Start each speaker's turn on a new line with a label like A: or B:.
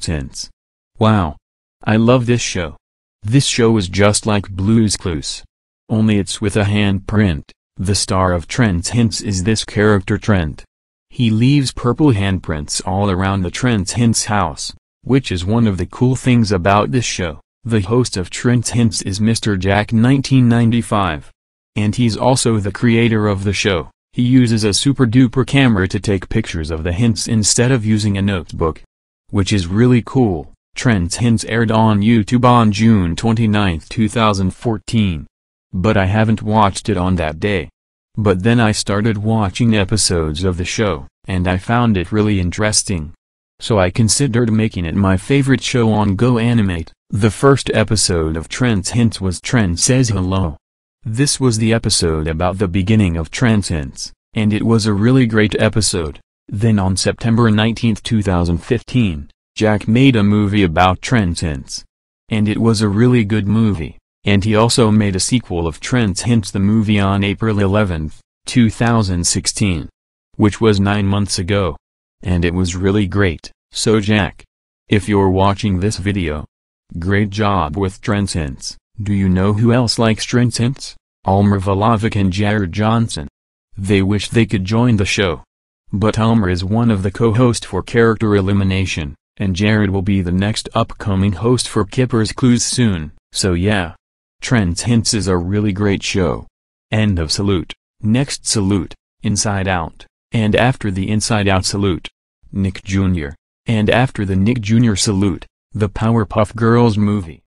A: hints. Wow. I love this show. This show is just like Blues Clues. Only it's with a handprint. The star of Trent's Hints is this character Trent. He leaves purple handprints all around the Trent's Hints house, which is one of the cool things about this show. The host of Trent's Hints is Mr. Jack 1995. And he's also the creator of the show. He uses a super duper camera to take pictures of the hints instead of using a notebook which is really cool. Trent's Hints aired on YouTube on June 29, 2014. But I haven't watched it on that day. But then I started watching episodes of the show, and I found it really interesting. So I considered making it my favorite show on GoAnimate. The first episode of Trent's Hints was Trent Says Hello. This was the episode about the beginning of Trent's Hints, and it was a really great episode. Then on September 19, 2015, Jack made a movie about Trent's Hints. And it was a really good movie, and he also made a sequel of Trent's Hints the movie on April 11, 2016. Which was nine months ago. And it was really great, so Jack. If you're watching this video. Great job with Trent's Hints. Do you know who else likes Trent's Hints? Almer Vlahovic and Jared Johnson. They wish they could join the show. But Elmer is one of the co-host for Character Elimination, and Jared will be the next upcoming host for Kipper's Clues soon, so yeah. Trent's Hints is a really great show. End of Salute, Next Salute, Inside Out, and after the Inside Out Salute. Nick Jr., and after the Nick Jr. Salute, the Powerpuff Girls movie.